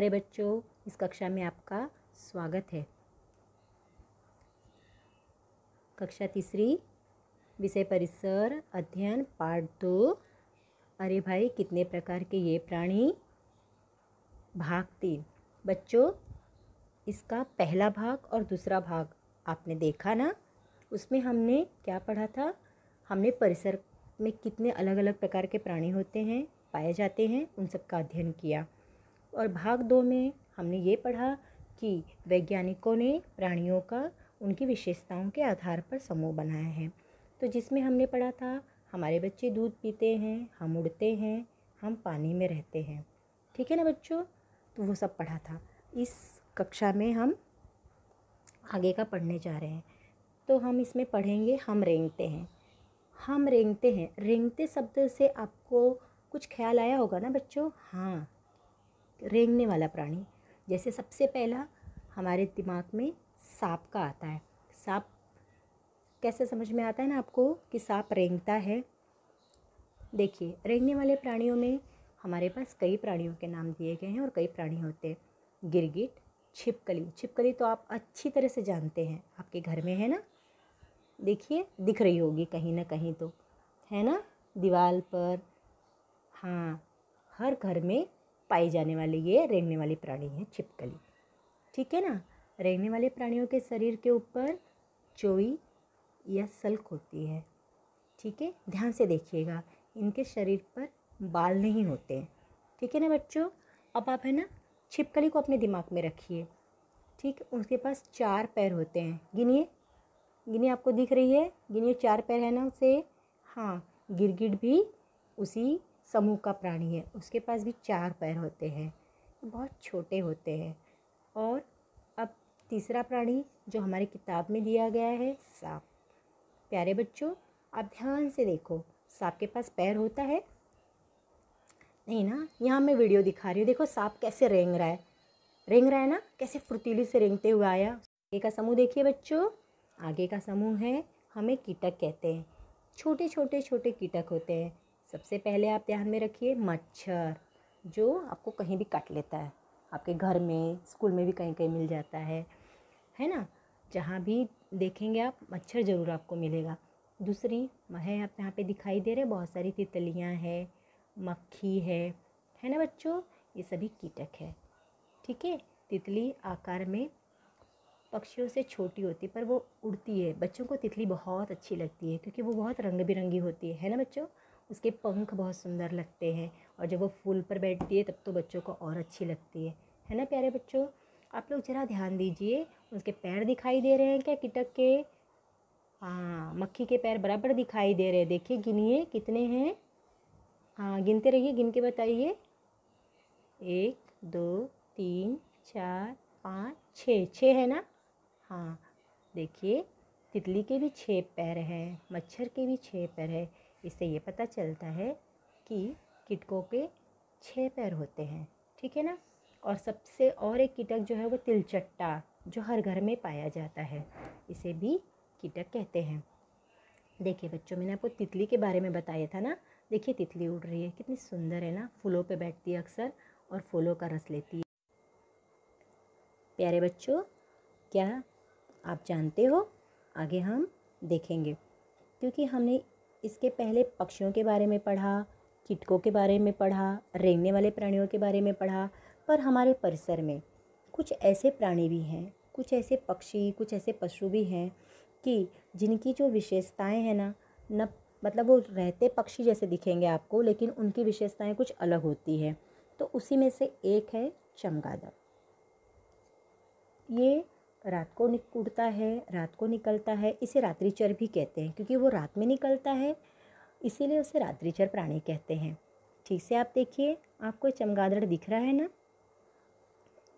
प्यारे बच्चों इस कक्षा में आपका स्वागत है कक्षा तीसरी विषय परिसर अध्ययन पार्ट दो अरे भाई कितने प्रकार के ये प्राणी भाग तीन बच्चों इसका पहला भाग और दूसरा भाग आपने देखा ना उसमें हमने क्या पढ़ा था हमने परिसर में कितने अलग अलग प्रकार के प्राणी होते हैं पाए जाते हैं उन सब का अध्ययन किया और भाग दो में हमने ये पढ़ा कि वैज्ञानिकों ने प्राणियों का उनकी विशेषताओं के आधार पर समूह बनाया है तो जिसमें हमने पढ़ा था हमारे बच्चे दूध पीते हैं हम उड़ते हैं हम पानी में रहते हैं ठीक है ना बच्चों तो वो सब पढ़ा था इस कक्षा में हम आगे का पढ़ने जा रहे हैं तो हम इसमें पढ़ेंगे हम रेंगते हैं हम रेंगते हैं रेंगते शब्द से आपको कुछ ख्याल आया होगा ना बच्चों हाँ रेंगने वाला प्राणी जैसे सबसे पहला हमारे दिमाग में सांप का आता है सांप कैसे समझ में आता है ना आपको कि सांप रेंगता है देखिए रेंगने वाले प्राणियों में हमारे पास कई प्राणियों के नाम दिए गए हैं और कई प्राणी होते हैं गिरगिट छिपकली छिपकली तो आप अच्छी तरह से जानते हैं आपके घर में है ना देखिए दिख रही होगी कहीं ना कहीं तो है ना दीवार पर हाँ हर घर में पाई जाने वाली ये रेंगने वाली प्राणी है छिपकली ठीक है ना रेंगने वाले प्राणियों के शरीर के ऊपर चोई या सल्क होती है ठीक है ध्यान से देखिएगा इनके शरीर पर बाल नहीं होते हैं ठीक है ना बच्चों अब आप है ना छिपकली को अपने दिमाग में रखिए ठीक उसके पास चार पैर होते हैं गिनिए गिनिए आपको दिख रही है गिनिए चार पैर है ना उसे हाँ गिरगिट भी उसी समूह का प्राणी है उसके पास भी चार पैर होते हैं बहुत छोटे होते हैं और अब तीसरा प्राणी जो हमारे किताब में दिया गया है सांप प्यारे बच्चों आप ध्यान से देखो सांप के पास पैर होता है नहीं ना यहाँ मैं वीडियो दिखा रही हूँ देखो सांप कैसे रेंग रहा है रेंग रहा है ना कैसे फुर्तीली से रेंगते हुए आया आगे का समूह देखिए बच्चों आगे का समूह है हमें कीटक कहते हैं छोटे छोटे छोटे कीटक होते हैं सबसे पहले आप ध्यान में रखिए मच्छर जो आपको कहीं भी काट लेता है आपके घर में स्कूल में भी कहीं कहीं मिल जाता है है ना जहाँ भी देखेंगे आप मच्छर ज़रूर आपको मिलेगा दूसरी है आप यहाँ पे दिखाई दे रहे बहुत सारी तितलियाँ है मक्खी है है ना बच्चों ये सभी कीटक है ठीक है तितली आकार में पक्षियों से छोटी होती है पर वो उड़ती है बच्चों को तितली बहुत अच्छी लगती है क्योंकि वो बहुत रंग बिरंगी होती है है ना बच्चों उसके पंख बहुत सुंदर लगते हैं और जब वो फूल पर बैठती है तब तो बच्चों को और अच्छी लगती है है ना प्यारे बच्चों आप लोग ज़रा ध्यान दीजिए उसके पैर दिखाई दे रहे हैं क्या कीटक के हाँ मक्खी के पैर बराबर दिखाई दे रहे हैं देखिए गिनिए कितने हैं हाँ गिनते रहिए गिन के बताइए एक दो तीन चार पाँच छः छः है ना हाँ देखिए तितली के भी छः पैर हैं मच्छर के भी छः पैर हैं इससे ये पता चलता है कि किटकों के छः पैर होते हैं ठीक है ना और सबसे और एक कीटक जो है वो तिलचट्टा जो हर घर में पाया जाता है इसे भी कीटक कहते हैं देखिए बच्चों मैंने आपको तितली के बारे में बताया था ना देखिए तितली उड़ रही है कितनी सुंदर है ना फूलों पे बैठती है अक्सर और फूलों का रस लेती है प्यारे बच्चों क्या आप जानते हो आगे हम देखेंगे क्योंकि हमने इसके पहले पक्षियों के बारे में पढ़ा किटकों के बारे में पढ़ा रेंगने वाले प्राणियों के बारे में पढ़ा पर हमारे परिसर में कुछ ऐसे प्राणी भी हैं कुछ ऐसे पक्षी कुछ ऐसे पशु भी हैं कि जिनकी जो विशेषताएं हैं ना न मतलब वो रहते पक्षी जैसे दिखेंगे आपको लेकिन उनकी विशेषताएं कुछ अलग होती है तो उसी में से एक है चमगादड़ ये रात को उड़ता है रात को निकलता है इसे रात्रिचर भी कहते हैं क्योंकि वो रात में निकलता है इसीलिए उसे रात्रिचर प्राणी कहते हैं ठीक से आप देखिए आपको चमगादड़ दिख रहा है ना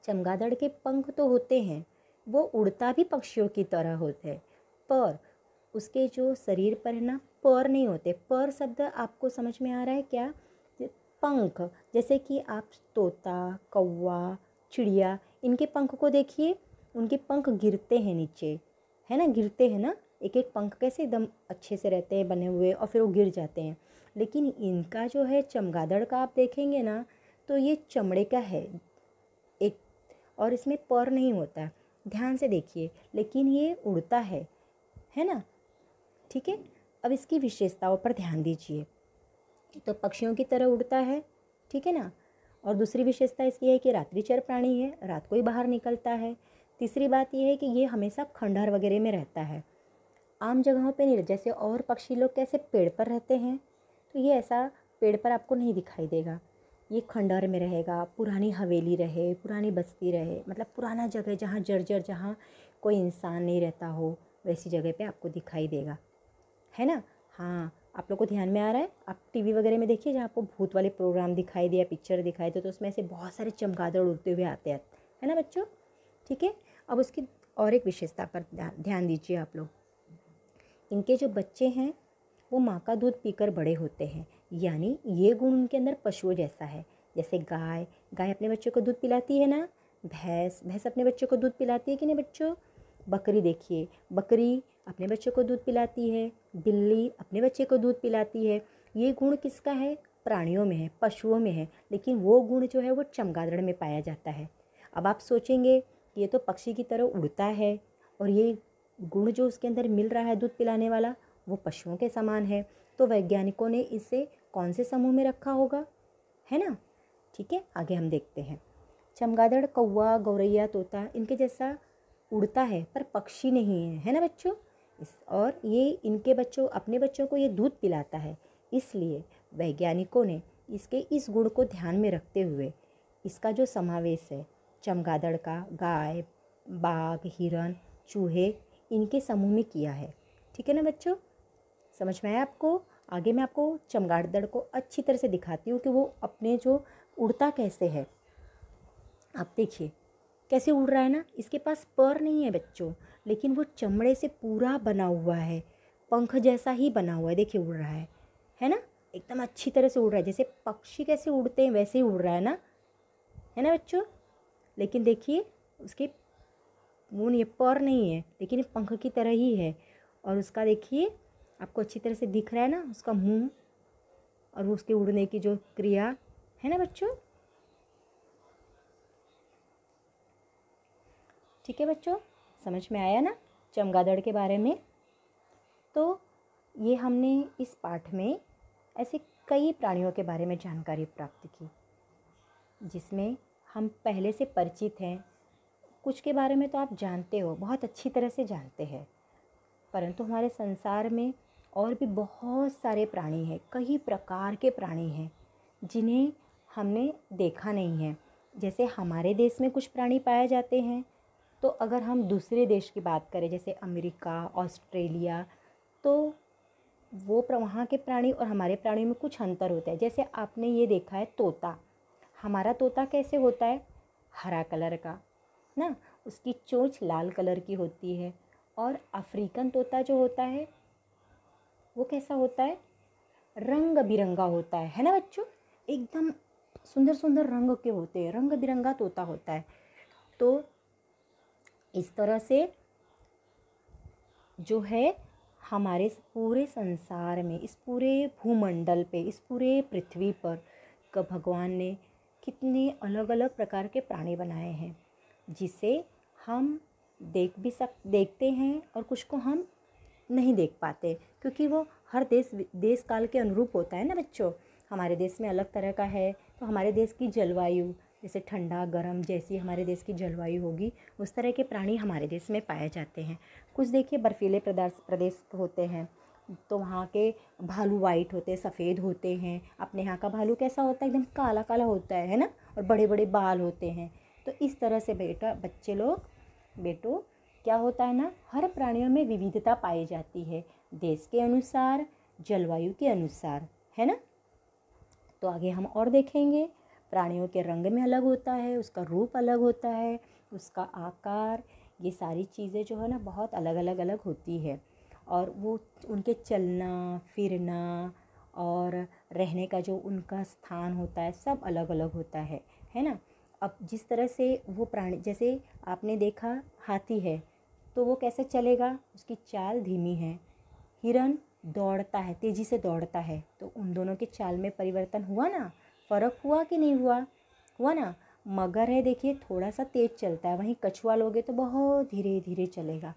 चमगादड़ के पंख तो होते हैं वो उड़ता भी पक्षियों की तरह होते हैं पर उसके जो शरीर पर है ना पर नहीं होते पर शब्द आपको समझ में आ रहा है क्या पंख जैसे कि आप तोता कौवा चिड़िया इनके पंख को देखिए उनके पंख गिरते हैं नीचे है ना गिरते हैं ना एक एक पंख कैसे एकदम अच्छे से रहते हैं बने हुए और फिर वो गिर जाते हैं लेकिन इनका जो है चमगादड़ का आप देखेंगे ना तो ये चमड़े का है एक और इसमें पर नहीं होता ध्यान से देखिए लेकिन ये उड़ता है है ना ठीक है अब इसकी विशेषताओं पर ध्यान दीजिए तो पक्षियों की तरह उड़ता है ठीक है ना और दूसरी विशेषता इसकी है कि रात्रिचर प्राणी है रात को ही बाहर निकलता है तीसरी बात यह है कि ये हमेशा खंडहर वगैरह में रहता है आम जगहों पे नहीं जैसे और पक्षी लोग कैसे पेड़ पर रहते हैं तो ये ऐसा पेड़ पर आपको नहीं दिखाई देगा ये खंडहर में रहेगा पुरानी हवेली रहे पुरानी बस्ती रहे मतलब पुराना जगह जहाँ जर्जर जहाँ कोई इंसान नहीं रहता हो वैसी जगह पे आपको दिखाई देगा है ना हाँ आप लोग को ध्यान में आ रहा है आप टीवी वगैरह में देखिए जहाँ आपको भूत वाले प्रोग्राम दिखाई दिया पिक्चर दिखाई दे तो उसमें ऐसे बहुत सारे चमगादड़ उड़ते हुए आते हैं है ना बच्चों ठीक है अब उसकी और एक विशेषता पर ध्यान दीजिए आप लोग इनके जो बच्चे हैं वो माँ का दूध पीकर बड़े होते हैं यानी ये गुण उनके अंदर पशुओं जैसा है जैसे गाय गाय अपने बच्चे को दूध पिलाती है ना भैंस भैंस अपने बच्चे को दूध पिलाती है कि नहीं बच्चों बकरी देखिए बकरी अपने बच्चे को दूध पिलाती है बिल्ली अपने बच्चे को दूध पिलाती है ये गुण किसका है प्राणियों में है पशुओं में है लेकिन वो गुण जो है वो चमगादड़ में पाया जाता है अब आप सोचेंगे ये तो पक्षी की तरह उड़ता है और ये गुण जो उसके अंदर मिल रहा है दूध पिलाने वाला वो पशुओं के समान है तो वैज्ञानिकों ने इसे कौन से समूह में रखा होगा है ना ठीक है आगे हम देखते हैं चमगादड़ कौवा गौरैया तोता इनके जैसा उड़ता है पर पक्षी नहीं है है ना बच्चों इस और ये इनके बच्चों अपने बच्चों को ये दूध पिलाता है इसलिए वैज्ञानिकों ने इसके इस गुण को ध्यान में रखते हुए इसका जो समावेश है चमगादड़ का गाय बाघ हिरन चूहे इनके समूह में किया है ठीक है ना बच्चों समझ में आया आपको आगे मैं आपको चमगादड़ को अच्छी तरह से दिखाती हूँ कि वो अपने जो उड़ता कैसे है आप देखिए कैसे उड़ रहा है ना इसके पास पर नहीं है बच्चों लेकिन वो चमड़े से पूरा बना हुआ है पंख जैसा ही बना हुआ है देखिए उड़ रहा है है ना एकदम अच्छी तरह से उड़ रहा है जैसे पक्षी कैसे उड़ते हैं वैसे ही उड़ रहा है ना है ना बच्चों लेकिन देखिए उसके मून ये पर नहीं है लेकिन ये पंख की तरह ही है और उसका देखिए आपको अच्छी तरह से दिख रहा है ना उसका मुंह और वो उसके उड़ने की जो क्रिया है ना बच्चों ठीक है बच्चों समझ में आया ना चमगादड़ के बारे में तो ये हमने इस पाठ में ऐसे कई प्राणियों के बारे में जानकारी प्राप्त की जिसमें हम पहले से परिचित हैं कुछ के बारे में तो आप जानते हो बहुत अच्छी तरह से जानते हैं परंतु हमारे संसार में और भी बहुत सारे प्राणी हैं कई प्रकार के प्राणी हैं जिन्हें हमने देखा नहीं है जैसे हमारे देश में कुछ प्राणी पाए जाते हैं तो अगर हम दूसरे देश की बात करें जैसे अमेरिका ऑस्ट्रेलिया तो वो वहाँ के प्राणी और हमारे प्राणी में कुछ अंतर होता है जैसे आपने ये देखा है तोता हमारा तोता कैसे होता है हरा कलर का ना उसकी चोंच लाल कलर की होती है और अफ्रीकन तोता जो होता है वो कैसा होता है रंग बिरंगा होता है है ना बच्चों एकदम सुंदर सुंदर रंग के होते हैं रंग बिरंगा तोता होता है तो इस तरह से जो है हमारे पूरे संसार में इस पूरे भूमंडल पे इस पूरे पृथ्वी पर भगवान ने कितने अलग अलग प्रकार के प्राणी बनाए हैं जिसे हम देख भी सक देखते हैं और कुछ को हम नहीं देख पाते क्योंकि वो हर देश देश काल के अनुरूप होता है ना बच्चों हमारे देश में अलग तरह का है तो हमारे देश की जलवायु जैसे ठंडा गर्म जैसी हमारे देश की जलवायु होगी उस तरह के प्राणी हमारे देश में पाए जाते हैं कुछ देखिए बर्फीले प्रदेश प्रदेश होते हैं तो वहाँ के भालू वाइट होते हैं सफ़ेद होते हैं अपने यहाँ का भालू कैसा होता है एकदम काला काला होता है है ना और बड़े बड़े बाल होते हैं तो इस तरह से बेटा बच्चे लोग बेटो क्या होता है ना हर प्राणियों में विविधता पाई जाती है देश के अनुसार जलवायु के अनुसार है ना तो आगे हम और देखेंगे प्राणियों के रंग में अलग होता है उसका रूप अलग होता है उसका आकार ये सारी चीज़ें जो है ना बहुत अलग अलग अलग होती है और वो उनके चलना फिरना और रहने का जो उनका स्थान होता है सब अलग अलग होता है है ना अब जिस तरह से वो प्राणी जैसे आपने देखा हाथी है तो वो कैसे चलेगा उसकी चाल धीमी है हिरन दौड़ता है तेज़ी से दौड़ता है तो उन दोनों के चाल में परिवर्तन हुआ ना फ़र्क हुआ कि नहीं हुआ हुआ ना मगर है देखिए थोड़ा सा तेज़ चलता है वहीं कछुआ लोगे तो बहुत धीरे धीरे चलेगा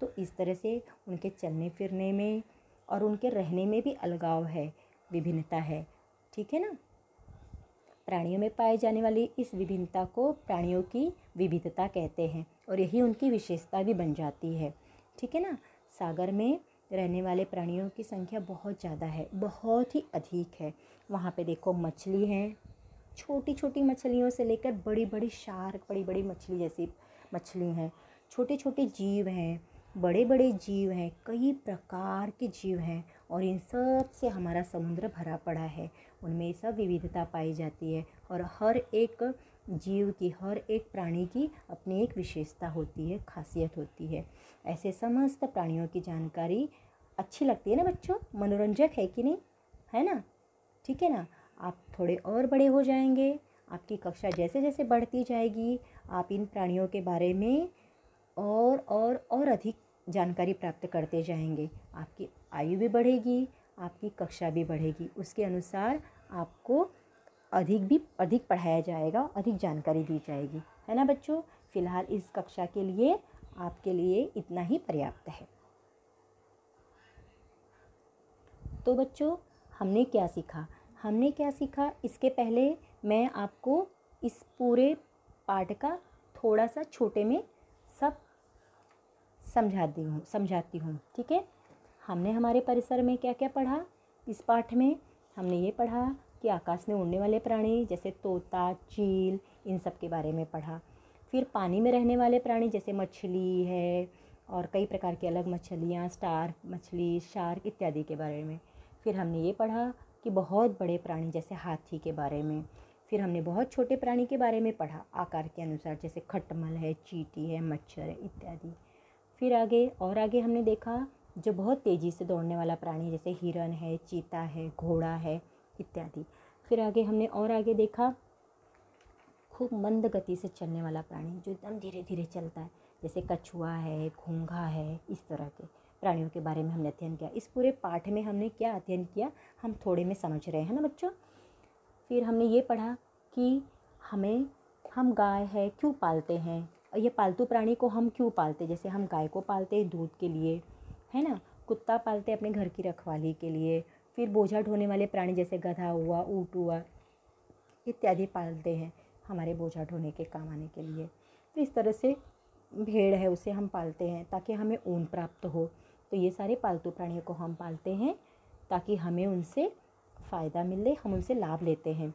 तो इस तरह से उनके चलने फिरने में और उनके रहने में भी अलगाव है विभिन्नता है ठीक है ना प्राणियों में पाए जाने वाली इस विभिन्नता को प्राणियों की विविधता कहते हैं और यही उनकी विशेषता भी बन जाती है ठीक है ना सागर में रहने वाले प्राणियों की संख्या बहुत ज़्यादा है बहुत ही अधिक है वहाँ पे देखो मछली हैं छोटी छोटी मछलियों से लेकर बड़ी बड़ी शार्क बड़ी बड़ी मछली जैसी मछली हैं छोटे छोटे जीव हैं बड़े बड़े जीव हैं कई प्रकार के जीव हैं और इन सब से हमारा समुद्र भरा पड़ा है उनमें सब विविधता पाई जाती है और हर एक जीव की हर एक प्राणी की अपनी एक विशेषता होती है खासियत होती है ऐसे समस्त प्राणियों की जानकारी अच्छी लगती है ना बच्चों मनोरंजक है कि नहीं है ना ठीक है ना आप थोड़े और बड़े हो जाएंगे आपकी कक्षा जैसे जैसे बढ़ती जाएगी आप इन प्राणियों के बारे में और और और अधिक जानकारी प्राप्त करते जाएंगे आपकी आयु भी बढ़ेगी आपकी कक्षा भी बढ़ेगी उसके अनुसार आपको अधिक भी अधिक पढ़ाया जाएगा अधिक जानकारी दी जाएगी है ना बच्चों फ़िलहाल इस कक्षा के लिए आपके लिए इतना ही पर्याप्त है तो बच्चों हमने क्या सीखा हमने क्या सीखा इसके पहले मैं आपको इस पूरे पाठ का थोड़ा सा छोटे में समझाती हूँ समझाती हूँ ठीक है हमने हमारे परिसर में क्या क्या पढ़ा इस पाठ में हमने ये पढ़ा कि आकाश में उड़ने वाले प्राणी जैसे तोता चील इन सब के बारे में पढ़ा फिर पानी में रहने वाले प्राणी जैसे मछली है और कई प्रकार की अलग मछलियाँ स्टार मछली शार्क इत्यादि के बारे में फिर हमने ये पढ़ा कि बहुत बड़े प्राणी जैसे हाथी के बारे में फिर हमने बहुत छोटे प्राणी के बारे में पढ़ा आकार के अनुसार जैसे खटमल है चीटी है मच्छर है इत्यादि फिर आगे और आगे हमने देखा जो बहुत तेज़ी से दौड़ने वाला प्राणी जैसे हिरन है चीता है घोड़ा है इत्यादि फिर आगे हमने और आगे देखा खूब मंद गति से चलने वाला प्राणी जो एकदम धीरे धीरे चलता है जैसे कछुआ है घोंघा है इस तरह के प्राणियों के बारे में हमने अध्ययन किया इस पूरे पाठ में हमने क्या अध्ययन किया हम थोड़े में समझ रहे हैं ना बच्चों फिर हमने ये पढ़ा कि हमें हम गाय है क्यों पालते हैं ये पालतू प्राणी को हम क्यों पालते जैसे हम गाय को पालते हैं दूध के लिए है ना कुत्ता पालते अपने घर की रखवाली के लिए फिर बोझा ढोने वाले प्राणी जैसे गधा हुआ ऊँट हुआ इत्यादि पालते हैं हमारे बोझा ढोने के काम आने के लिए तो इस तरह से भेड़ है उसे हम पालते हैं ताकि हमें ऊन प्राप्त हो तो ये सारे पालतू प्राणियों को हम पालते हैं ताकि हमें उनसे फ़ायदा मिले हम उनसे लाभ लेते हैं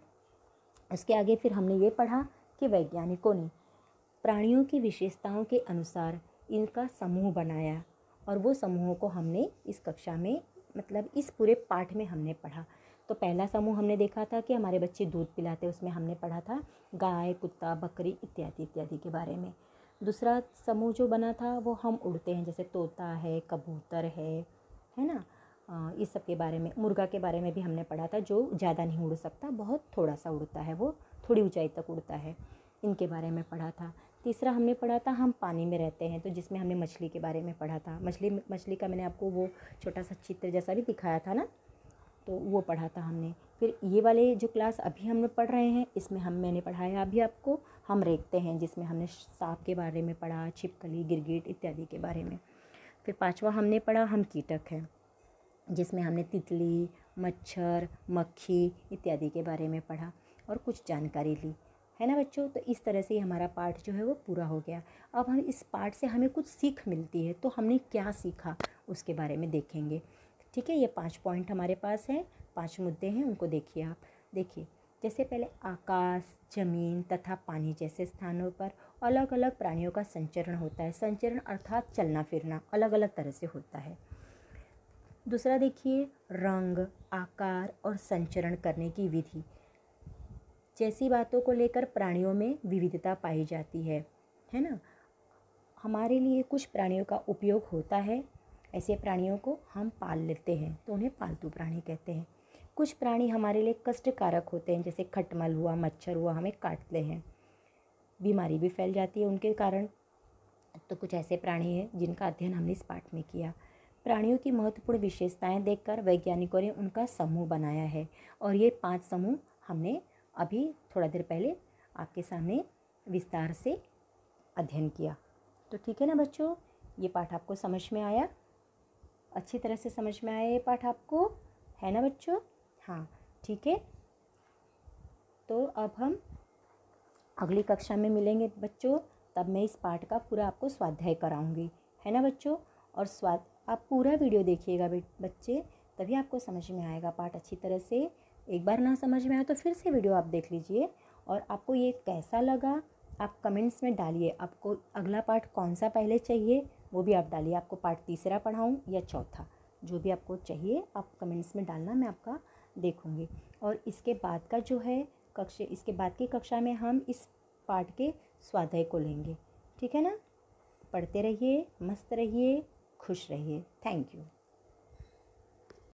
उसके आगे फिर हमने ये पढ़ा कि वैज्ञानिकों ने प्राणियों की विशेषताओं के अनुसार इनका समूह बनाया और वो समूहों को हमने इस कक्षा में मतलब इस पूरे पाठ में हमने पढ़ा तो पहला समूह हमने देखा था कि हमारे बच्चे दूध पिलाते उसमें हमने पढ़ा था गाय कुत्ता बकरी इत्यादि इत्यादि के बारे में दूसरा समूह जो बना था वो हम उड़ते हैं जैसे तोता है कबूतर है है ना इस सब के बारे में मुर्गा के बारे में भी हमने पढ़ा था जो ज़्यादा नहीं उड़ सकता बहुत थोड़ा सा उड़ता है वो थोड़ी ऊंचाई तक उड़ता है इनके बारे में पढ़ा था तीसरा हमने पढ़ा था हम पानी में रहते हैं तो जिसमें हमने मछली के बारे में पढ़ा था मछली मछली का मैंने आपको वो छोटा सा चित्र जैसा भी दिखाया था ना तो वो पढ़ा था हमने फिर ये वाले जो क्लास अभी हम पढ़ रहे हैं इसमें हम मैंने पढ़ाया अभी आपको हम रेखते हैं जिसमें हमने सांप के बारे में पढ़ा छिपकली गिरगिट इत्यादि के बारे में फिर पाँचवा हमने पढ़ा हम कीटक हैं जिसमें हमने तितली मच्छर मक्खी इत्यादि के बारे में पढ़ा और कुछ जानकारी ली है ना बच्चों तो इस तरह से ही हमारा पार्ट जो है वो पूरा हो गया अब हम इस पार्ट से हमें कुछ सीख मिलती है तो हमने क्या सीखा उसके बारे में देखेंगे ठीक है ये पाँच पॉइंट हमारे पास हैं पाँच मुद्दे हैं उनको देखिए आप देखिए जैसे पहले आकाश जमीन तथा पानी जैसे स्थानों पर अलग अलग प्राणियों का संचरण होता है संचरण अर्थात चलना फिरना अलग अलग तरह से होता है दूसरा देखिए रंग आकार और संचरण करने की विधि जैसी बातों को लेकर प्राणियों में विविधता पाई जाती है है ना हमारे लिए कुछ प्राणियों का उपयोग होता है ऐसे प्राणियों को हम पाल लेते हैं तो उन्हें पालतू प्राणी कहते हैं कुछ प्राणी हमारे लिए कष्टकारक होते हैं जैसे खटमल हुआ मच्छर हुआ हमें काटते हैं बीमारी भी फैल जाती है उनके कारण तो कुछ ऐसे प्राणी हैं जिनका अध्ययन हमने इस पाठ में किया प्राणियों की महत्वपूर्ण विशेषताएं देखकर वैज्ञानिकों ने उनका समूह बनाया है और ये पांच समूह हमने अभी थोड़ा देर पहले आपके सामने विस्तार से अध्ययन किया तो ठीक है ना बच्चों ये पाठ आपको समझ में आया अच्छी तरह से समझ में आया ये पाठ आपको है ना बच्चों हाँ ठीक है तो अब हम अगली कक्षा में मिलेंगे बच्चों तब मैं इस पाठ का पूरा आपको स्वाध्याय कराऊंगी है ना बच्चों और स्वाद आप पूरा वीडियो देखिएगा बच्चे तभी आपको समझ में आएगा पाठ अच्छी तरह से एक बार ना समझ में आए तो फिर से वीडियो आप देख लीजिए और आपको ये कैसा लगा आप कमेंट्स में डालिए आपको अगला पार्ट कौन सा पहले चाहिए वो भी आप डालिए आपको पार्ट तीसरा पढ़ाऊँ या चौथा जो भी आपको चाहिए आप कमेंट्स में डालना मैं आपका देखूँगी और इसके बाद का जो है कक्षा इसके बाद की कक्षा में हम इस पार्ट के स्वाध्याय को लेंगे ठीक है ना पढ़ते रहिए मस्त रहिए खुश रहिए थैंक यू